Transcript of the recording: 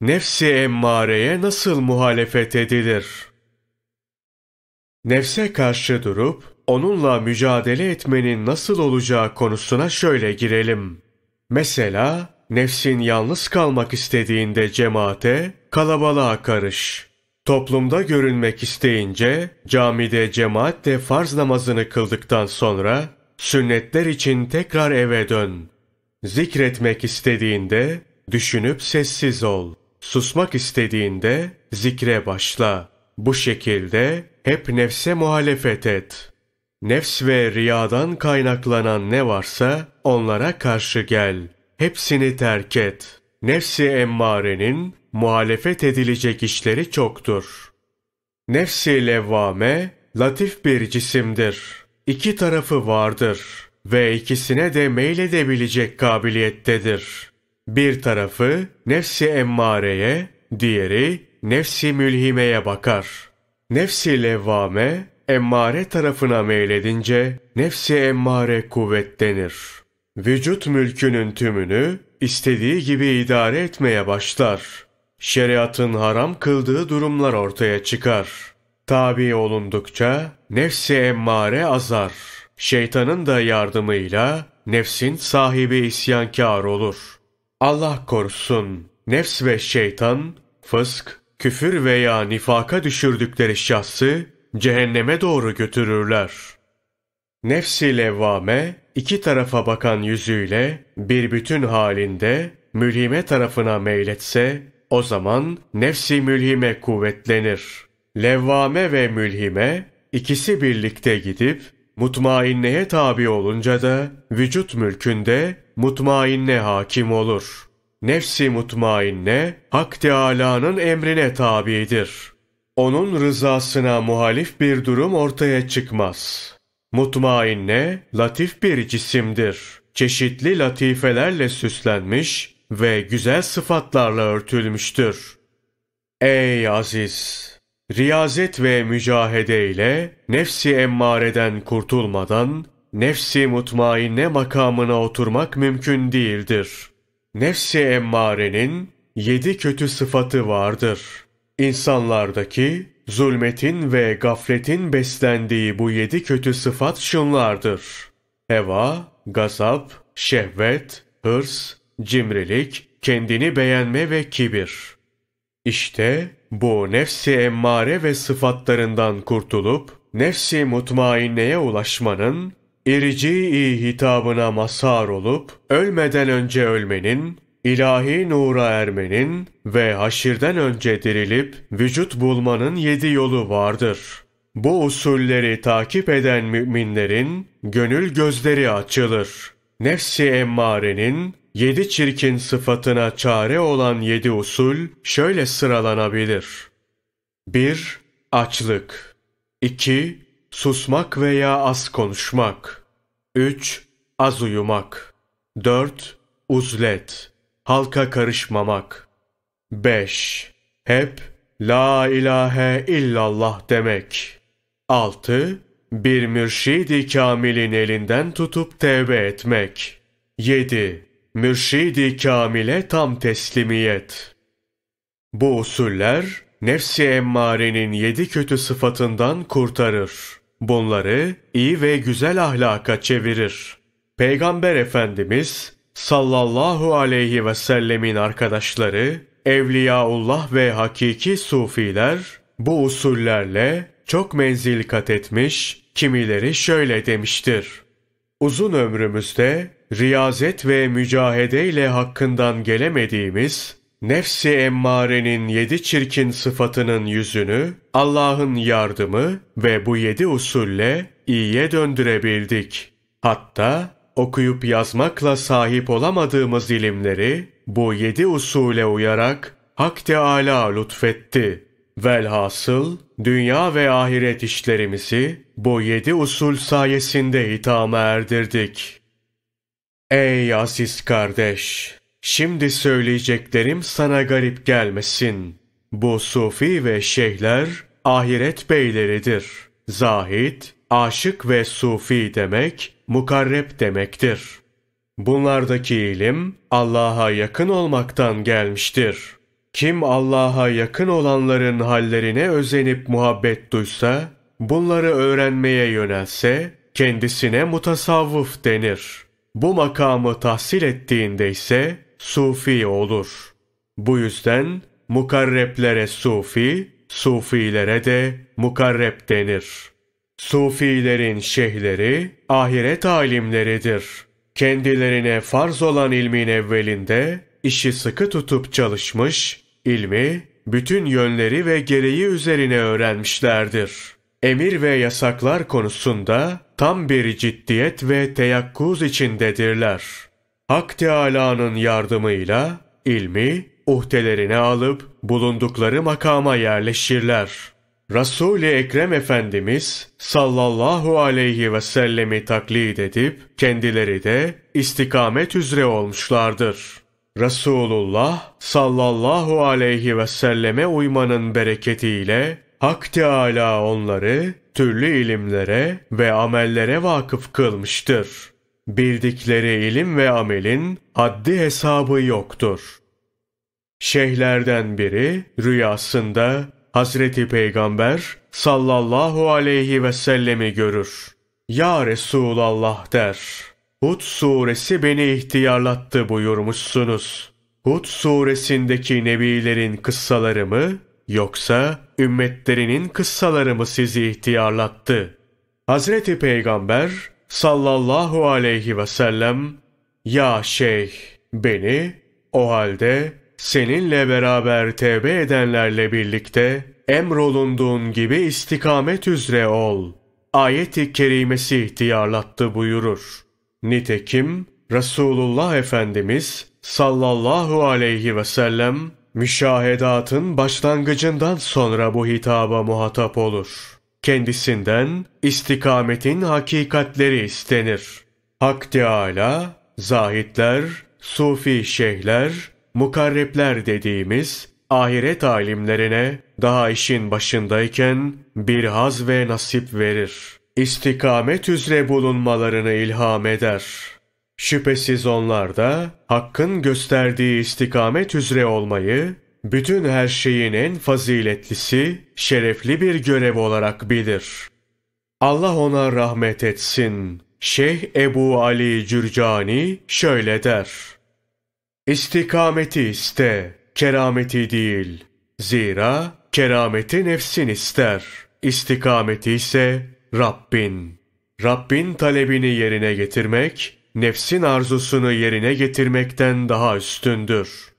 Nefsi emmareye nasıl muhalefet edilir? Nefse karşı durup onunla mücadele etmenin nasıl olacağı konusuna şöyle girelim. Mesela nefsin yalnız kalmak istediğinde cemaate, kalabalığa karış. Toplumda görünmek isteyince camide cemaatle farz namazını kıldıktan sonra sünnetler için tekrar eve dön. Zikretmek istediğinde düşünüp sessiz ol. Susmak istediğinde zikre başla. Bu şekilde hep nefse muhalefet et. Nefs ve riyadan kaynaklanan ne varsa onlara karşı gel. Hepsini terk et. Nefsi emmarenin muhalefet edilecek işleri çoktur. Nefsi levvame latif bir cisimdir. İki tarafı vardır ve ikisine de meyledebilecek kabiliyettedir. Bir tarafı nefsi emmareye, diğeri nefsi mülhimeye bakar. Nefsi levvame, emmare tarafına meyledince nefsi emmare kuvvetlenir. Vücut mülkünün tümünü istediği gibi idare etmeye başlar. Şeriatın haram kıldığı durumlar ortaya çıkar. Tabi olundukça nefsi emmare azar. Şeytanın da yardımıyla nefsin sahibi isyankar olur.'' Allah korusun, nefs ve şeytan, fısk, küfür veya nifaka düşürdükleri şahsı cehenneme doğru götürürler. Nefsi ile iki tarafa bakan yüzüyle bir bütün halinde mülhime tarafına meyletse, o zaman nefsi mülhime kuvvetlenir. Levvame ve mülhime ikisi birlikte gidip Mutmainneye tabi olunca da vücut mülkünde mutmainne hakim olur. Nefsi mutmainne Hak Teâlâ'nın emrine tabidir. Onun rızasına muhalif bir durum ortaya çıkmaz. Mutmainne latif bir cisimdir. Çeşitli latifelerle süslenmiş ve güzel sıfatlarla örtülmüştür. Ey aziz! Riyazet ve mücahede ile nefsi emmareden kurtulmadan nefsi mutmainne makamına oturmak mümkün değildir. Nefsi emmarenin yedi kötü sıfatı vardır. İnsanlardaki zulmetin ve gafletin beslendiği bu yedi kötü sıfat şunlardır. Heva, gazap, şehvet, hırs, cimrilik, kendini beğenme ve kibir.'' İşte bu nefsi emmare ve sıfatlarından kurtulup nefsi mutmainneye ulaşmanın irici irci hitabına mazhar olup ölmeden önce ölmenin ilahi nura ermenin ve haşirden önce dirilip vücut bulmanın yedi yolu vardır. Bu usulleri takip eden müminlerin gönül gözleri açılır. Nefsi emmarenin Yedi çirkin sıfatına çare olan yedi usul şöyle sıralanabilir. 1- Açlık 2- Susmak veya az konuşmak 3- Az uyumak 4- Uzlet Halka karışmamak 5- Hep La ilahe illallah demek 6- Bir mürşidi kamilin elinden tutup tevbe etmek 7- mürşidi kamile tam teslimiyet. Bu usuller nefsi emmarenin yedi kötü sıfatından kurtarır. Bunları iyi ve güzel ahlaka çevirir. Peygamber Efendimiz sallallahu aleyhi ve sellemin arkadaşları, Evliyaullah ve hakiki sufiler bu usullerle çok menzil kat etmiş, kimileri şöyle demiştir. Uzun ömrümüzde riyazet ve mücahedeyle hakkından gelemediğimiz, nefsi emmarenin yedi çirkin sıfatının yüzünü Allah'ın yardımı ve bu yedi usulle iyiye döndürebildik. Hatta okuyup yazmakla sahip olamadığımız ilimleri bu yedi usule uyarak Hak Teâlâ lütfetti. Velhasıl dünya ve ahiret işlerimizi bu yedi usul sayesinde hitama erdirdik.'' Ey aziz kardeş! Şimdi söyleyeceklerim sana garip gelmesin. Bu sufi ve şeyhler ahiret beyleridir. Zahid, aşık ve sufi demek, mukarreb demektir. Bunlardaki ilim Allah'a yakın olmaktan gelmiştir. Kim Allah'a yakın olanların hallerine özenip muhabbet duysa, bunları öğrenmeye yönelse kendisine mutasavvuf denir.'' Bu makamı tahsil ettiğinde ise sufi olur. Bu yüzden mukarreplere sufi, sufilere de mukarrep denir. Sufilerin şeyhleri ahiret alimleridir. Kendilerine farz olan ilmin evvelinde işi sıkı tutup çalışmış, ilmi bütün yönleri ve gereği üzerine öğrenmişlerdir emir ve yasaklar konusunda tam bir ciddiyet ve teyakkuz içindedirler. Hak Teâlâ'nın yardımıyla ilmi uhdelerine alıp bulundukları makama yerleşirler. Resul-i Ekrem Efendimiz sallallahu aleyhi ve sellemi taklit edip kendileri de istikamet üzere olmuşlardır. Resulullah sallallahu aleyhi ve selleme uymanın bereketiyle Hak Teâlâ onları türlü ilimlere ve amellere vakıf kılmıştır. Bildikleri ilim ve amelin haddi hesabı yoktur. Şeyhlerden biri rüyasında Hazreti Peygamber sallallahu aleyhi ve sellemi görür. Ya Resulallah der. Hud suresi beni ihtiyarlattı buyurmuşsunuz. Hud suresindeki nebilerin kıssalarımı. Yoksa ümmetlerinin kıssaları mı sizi ihtiyarlattı? Hazreti Peygamber sallallahu aleyhi ve sellem Ya şeyh beni o halde seninle beraber tevbe edenlerle birlikte emrolunduğun gibi istikamet üzere ol. Ayet-i kerimesi ihtiyarlattı buyurur. Nitekim Resulullah Efendimiz sallallahu aleyhi ve sellem müşahedatın başlangıcından sonra bu hitaba muhatap olur. Kendisinden istikametin hakikatleri istenir. Hak Teâlâ, zahitler, sufi şeyhler, mukarrepler dediğimiz ahiret alimlerine daha işin başındayken bir haz ve nasip verir. İstikamet üzere bulunmalarını ilham eder.'' Şüphesiz onlar da Hakk'ın gösterdiği istikamet üzere olmayı, bütün her şeyin en faziletlisi, şerefli bir görev olarak bilir. Allah ona rahmet etsin. Şeyh Ebu Ali Cürcani şöyle der. İstikameti iste, kerameti değil. Zira kerameti nefsin ister. İstikameti ise Rabbin. Rabbin talebini yerine getirmek nefsin arzusunu yerine getirmekten daha üstündür.